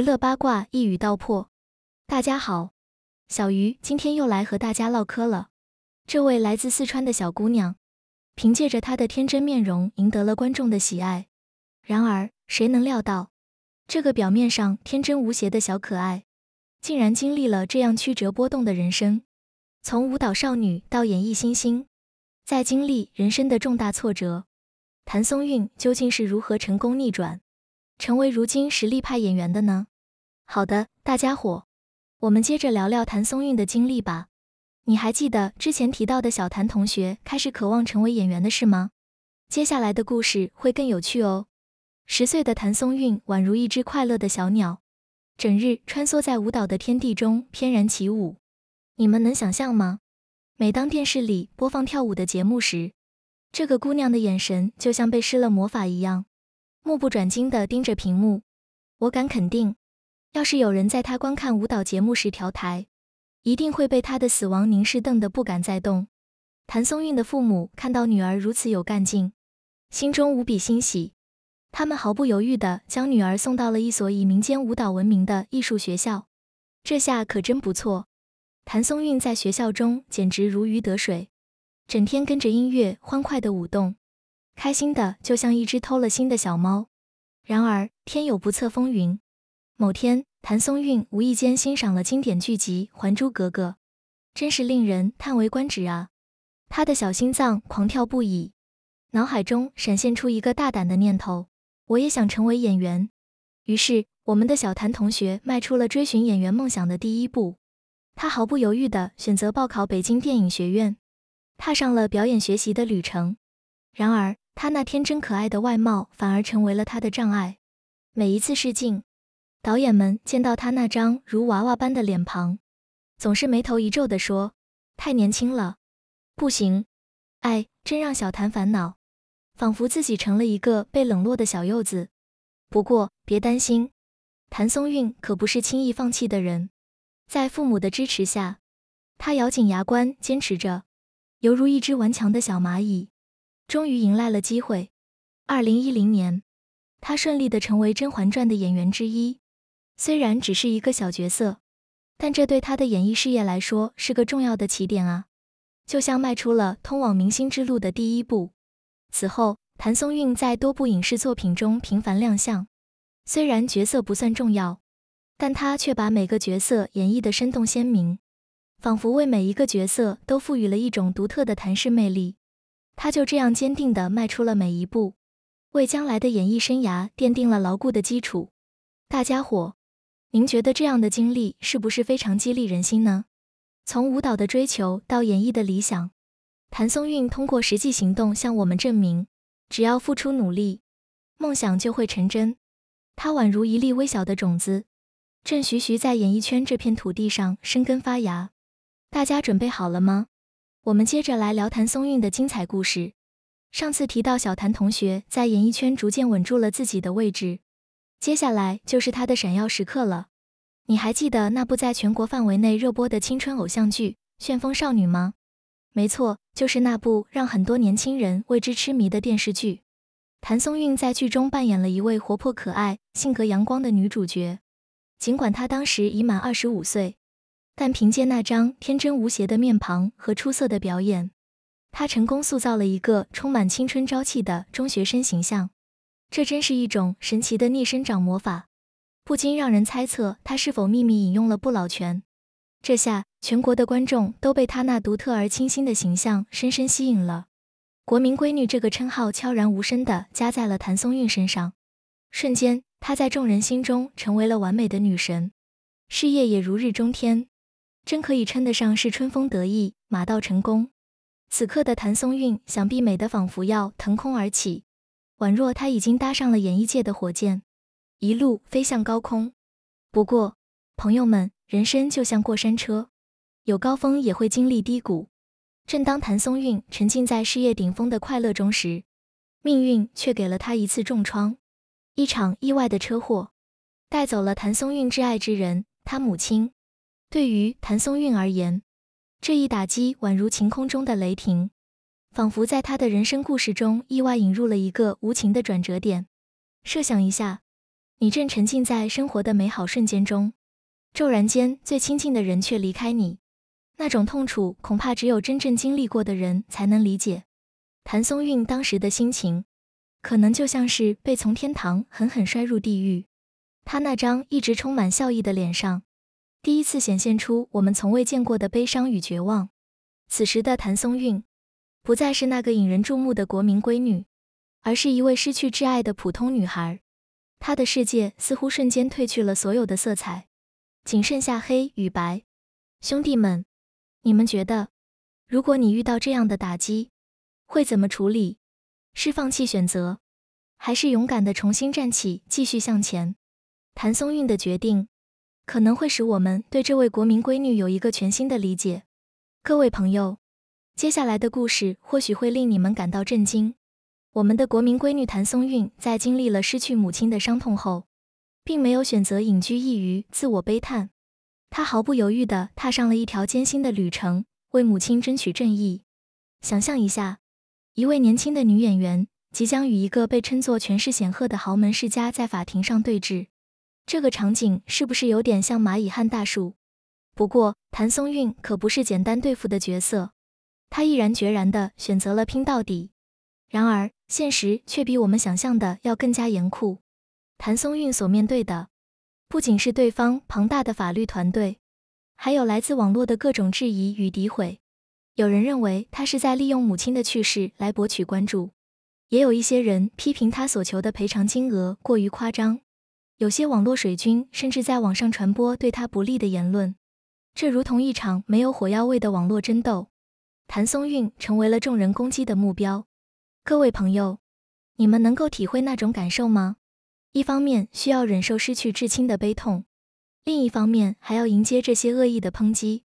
娱乐八卦一语道破。大家好，小鱼今天又来和大家唠嗑了。这位来自四川的小姑娘，凭借着她的天真面容赢得了观众的喜爱。然而，谁能料到，这个表面上天真无邪的小可爱，竟然经历了这样曲折波动的人生。从舞蹈少女到演艺新星，在经历人生的重大挫折，谭松韵究竟是如何成功逆转，成为如今实力派演员的呢？好的，大家伙，我们接着聊聊谭松韵的经历吧。你还记得之前提到的小谭同学开始渴望成为演员的事吗？接下来的故事会更有趣哦。十岁的谭松韵宛如一只快乐的小鸟，整日穿梭在舞蹈的天地中翩然起舞。你们能想象吗？每当电视里播放跳舞的节目时，这个姑娘的眼神就像被施了魔法一样，目不转睛的盯着屏幕。我敢肯定。要是有人在他观看舞蹈节目时调台，一定会被他的死亡凝视瞪得不敢再动。谭松韵的父母看到女儿如此有干劲，心中无比欣喜，他们毫不犹豫地将女儿送到了一所以民间舞蹈闻名的艺术学校。这下可真不错，谭松韵在学校中简直如鱼得水，整天跟着音乐欢快地舞动，开心的就像一只偷了心的小猫。然而，天有不测风云。某天，谭松韵无意间欣赏了经典剧集《还珠格格》，真是令人叹为观止啊！她的小心脏狂跳不已，脑海中闪现出一个大胆的念头：我也想成为演员。于是，我们的小谭同学迈出了追寻演员梦想的第一步。他毫不犹豫地选择报考北京电影学院，踏上了表演学习的旅程。然而，他那天真可爱的外貌反而成为了他的障碍。每一次试镜，导演们见到他那张如娃娃般的脸庞，总是眉头一皱的说：“太年轻了，不行。”哎，真让小谭烦恼，仿佛自己成了一个被冷落的小柚子。不过别担心，谭松韵可不是轻易放弃的人。在父母的支持下，他咬紧牙关坚持着，犹如一只顽强的小蚂蚁。终于迎来了机会，二零一零年，他顺利的成为《甄嬛传》的演员之一。虽然只是一个小角色，但这对他的演艺事业来说是个重要的起点啊！就像迈出了通往明星之路的第一步。此后，谭松韵在多部影视作品中频繁亮相，虽然角色不算重要，但他却把每个角色演绎的生动鲜明，仿佛为每一个角色都赋予了一种独特的谭氏魅力。他就这样坚定地迈出了每一步，为将来的演艺生涯奠定了牢固的基础。大家伙。您觉得这样的经历是不是非常激励人心呢？从舞蹈的追求到演艺的理想，谭松韵通过实际行动向我们证明，只要付出努力，梦想就会成真。她宛如一粒微小的种子，正徐徐在演艺圈这片土地上生根发芽。大家准备好了吗？我们接着来聊谭松韵的精彩故事。上次提到小谭同学在演艺圈逐渐稳住了自己的位置。接下来就是她的闪耀时刻了。你还记得那部在全国范围内热播的青春偶像剧《旋风少女》吗？没错，就是那部让很多年轻人为之痴迷的电视剧。谭松韵在剧中扮演了一位活泼可爱、性格阳光的女主角。尽管她当时已满二十五岁，但凭借那张天真无邪的面庞和出色的表演，她成功塑造了一个充满青春朝气的中学生形象。这真是一种神奇的逆生长魔法，不禁让人猜测她是否秘密引用了不老泉。这下，全国的观众都被她那独特而清新的形象深深吸引了。国民闺女这个称号悄然无声的加在了谭松韵身上，瞬间她在众人心中成为了完美的女神，事业也如日中天，真可以称得上是春风得意，马到成功。此刻的谭松韵想必美得仿佛要腾空而起。宛若他已经搭上了演艺界的火箭，一路飞向高空。不过，朋友们，人生就像过山车，有高峰也会经历低谷。正当谭松韵沉浸在事业顶峰的快乐中时，命运却给了他一次重创。一场意外的车祸，带走了谭松韵挚爱之人，他母亲。对于谭松韵而言，这一打击宛如晴空中的雷霆。仿佛在他的人生故事中意外引入了一个无情的转折点。设想一下，你正沉浸在生活的美好瞬间中，骤然间最亲近的人却离开你，那种痛楚恐怕只有真正经历过的人才能理解。谭松韵当时的心情，可能就像是被从天堂狠狠摔入地狱。她那张一直充满笑意的脸上，第一次显现出我们从未见过的悲伤与绝望。此时的谭松韵。不再是那个引人注目的国民闺女，而是一位失去挚爱的普通女孩。她的世界似乎瞬间褪去了所有的色彩，仅剩下黑与白。兄弟们，你们觉得，如果你遇到这样的打击，会怎么处理？是放弃选择，还是勇敢地重新站起，继续向前？谭松韵的决定，可能会使我们对这位国民闺女有一个全新的理解。各位朋友。接下来的故事或许会令你们感到震惊。我们的国民闺女谭松韵在经历了失去母亲的伤痛后，并没有选择隐居一隅、自我悲叹，她毫不犹豫地踏上了一条艰辛的旅程，为母亲争取正义。想象一下，一位年轻的女演员即将与一个被称作权势显赫的豪门世家在法庭上对峙，这个场景是不是有点像蚂蚁撼大树？不过，谭松韵可不是简单对付的角色。他毅然决然地选择了拼到底，然而现实却比我们想象的要更加严酷。谭松韵所面对的，不仅是对方庞大的法律团队，还有来自网络的各种质疑与诋毁。有人认为他是在利用母亲的去世来博取关注，也有一些人批评他所求的赔偿金额过于夸张。有些网络水军甚至在网上传播对他不利的言论，这如同一场没有火药味的网络争斗。谭松韵成为了众人攻击的目标。各位朋友，你们能够体会那种感受吗？一方面需要忍受失去至亲的悲痛，另一方面还要迎接这些恶意的抨击。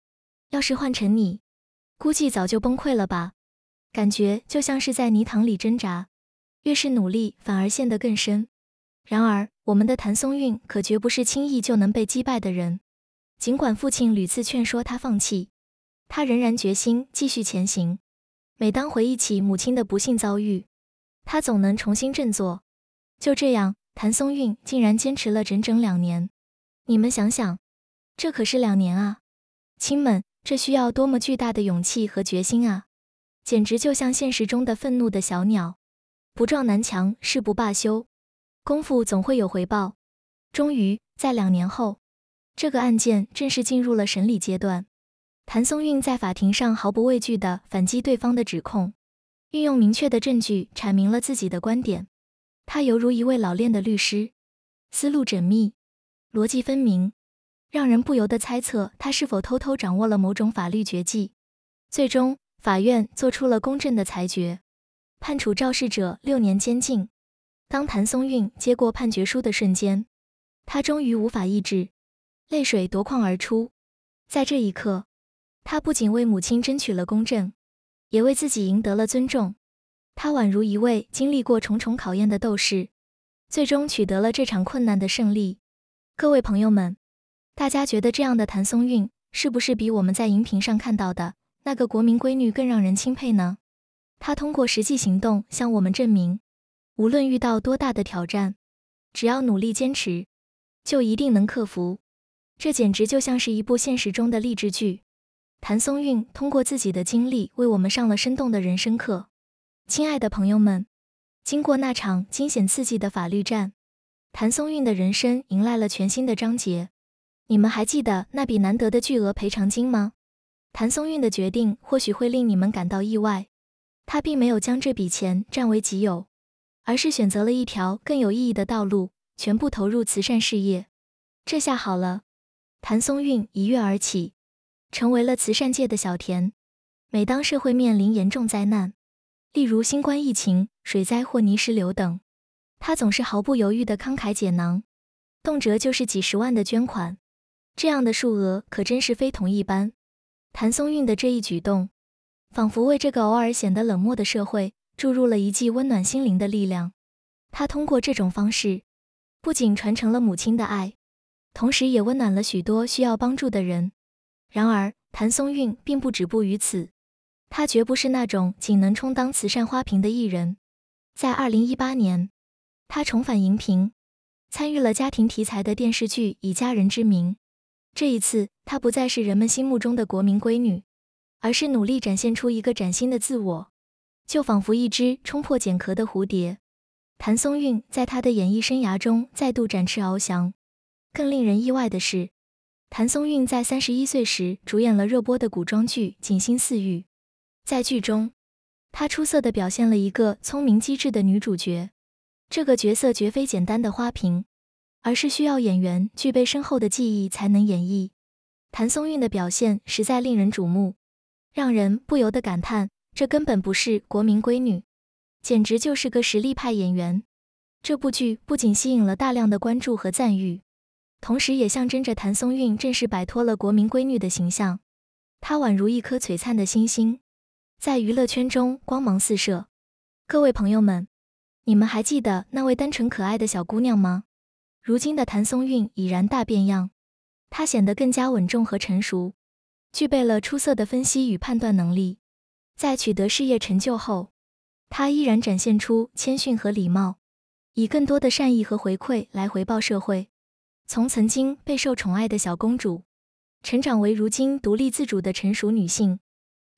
要是换成你，估计早就崩溃了吧？感觉就像是在泥塘里挣扎，越是努力，反而陷得更深。然而，我们的谭松韵可绝不是轻易就能被击败的人。尽管父亲屡次劝说他放弃。他仍然决心继续前行。每当回忆起母亲的不幸遭遇，他总能重新振作。就这样，谭松韵竟然坚持了整整两年。你们想想，这可是两年啊！亲们，这需要多么巨大的勇气和决心啊！简直就像现实中的愤怒的小鸟，不撞南墙誓不罢休。功夫总会有回报。终于，在两年后，这个案件正式进入了审理阶段。谭松韵在法庭上毫不畏惧的反击对方的指控，运用明确的证据阐明了自己的观点。她犹如一位老练的律师，思路缜密，逻辑分明，让人不由得猜测她是否偷偷掌握了某种法律绝技。最终，法院作出了公正的裁决，判处肇事者六年监禁。当谭松韵接过判决书的瞬间，她终于无法抑制，泪水夺眶而出。在这一刻。他不仅为母亲争取了公正，也为自己赢得了尊重。他宛如一位经历过重重考验的斗士，最终取得了这场困难的胜利。各位朋友们，大家觉得这样的谭松韵是不是比我们在荧屏上看到的那个国民闺女更让人钦佩呢？她通过实际行动向我们证明，无论遇到多大的挑战，只要努力坚持，就一定能克服。这简直就像是一部现实中的励志剧。谭松韵通过自己的经历为我们上了生动的人生课。亲爱的朋友们，经过那场惊险刺激的法律战，谭松韵的人生迎来了全新的章节。你们还记得那笔难得的巨额赔偿金吗？谭松韵的决定或许会令你们感到意外，她并没有将这笔钱占为己有，而是选择了一条更有意义的道路，全部投入慈善事业。这下好了，谭松韵一跃而起。成为了慈善界的小田。每当社会面临严重灾难，例如新冠疫情、水灾或泥石流等，他总是毫不犹豫地慷慨解囊，动辄就是几十万的捐款。这样的数额可真是非同一般。谭松韵的这一举动，仿佛为这个偶尔显得冷漠的社会注入了一剂温暖心灵的力量。他通过这种方式，不仅传承了母亲的爱，同时也温暖了许多需要帮助的人。然而，谭松韵并不止步于此，她绝不是那种仅能充当慈善花瓶的艺人。在2018年，她重返荧屏，参与了家庭题材的电视剧《以家人之名》。这一次，她不再是人们心目中的国民闺女，而是努力展现出一个崭新的自我，就仿佛一只冲破茧壳的蝴蝶。谭松韵在她的演艺生涯中再度展翅翱翔。更令人意外的是。谭松韵在三十一岁时主演了热播的古装剧《锦心似玉》，在剧中，她出色的表现了一个聪明机智的女主角。这个角色绝非简单的花瓶，而是需要演员具备深厚的技艺才能演绎。谭松韵的表现实在令人瞩目，让人不由得感叹：这根本不是国民闺女，简直就是个实力派演员。这部剧不仅吸引了大量的关注和赞誉。同时，也象征着谭松韵正式摆脱了国民闺女的形象。她宛如一颗璀璨的星星，在娱乐圈中光芒四射。各位朋友们，你们还记得那位单纯可爱的小姑娘吗？如今的谭松韵已然大变样，她显得更加稳重和成熟，具备了出色的分析与判断能力。在取得事业成就后，她依然展现出谦逊和礼貌，以更多的善意和回馈来回报社会。从曾经备受宠爱的小公主，成长为如今独立自主的成熟女性，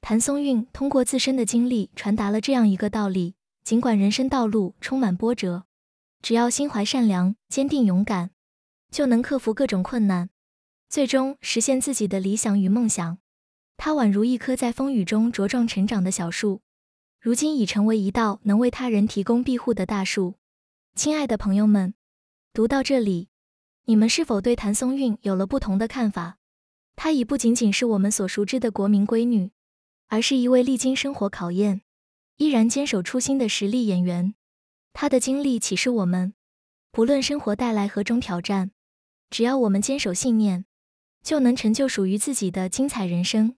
谭松韵通过自身的经历传达了这样一个道理：尽管人生道路充满波折，只要心怀善良、坚定勇敢，就能克服各种困难，最终实现自己的理想与梦想。她宛如一棵在风雨中茁壮成长的小树，如今已成为一道能为他人提供庇护的大树。亲爱的朋友们，读到这里。你们是否对谭松韵有了不同的看法？她已不仅仅是我们所熟知的国民闺女，而是一位历经生活考验、依然坚守初心的实力演员。她的经历启示我们：不论生活带来何种挑战，只要我们坚守信念，就能成就属于自己的精彩人生。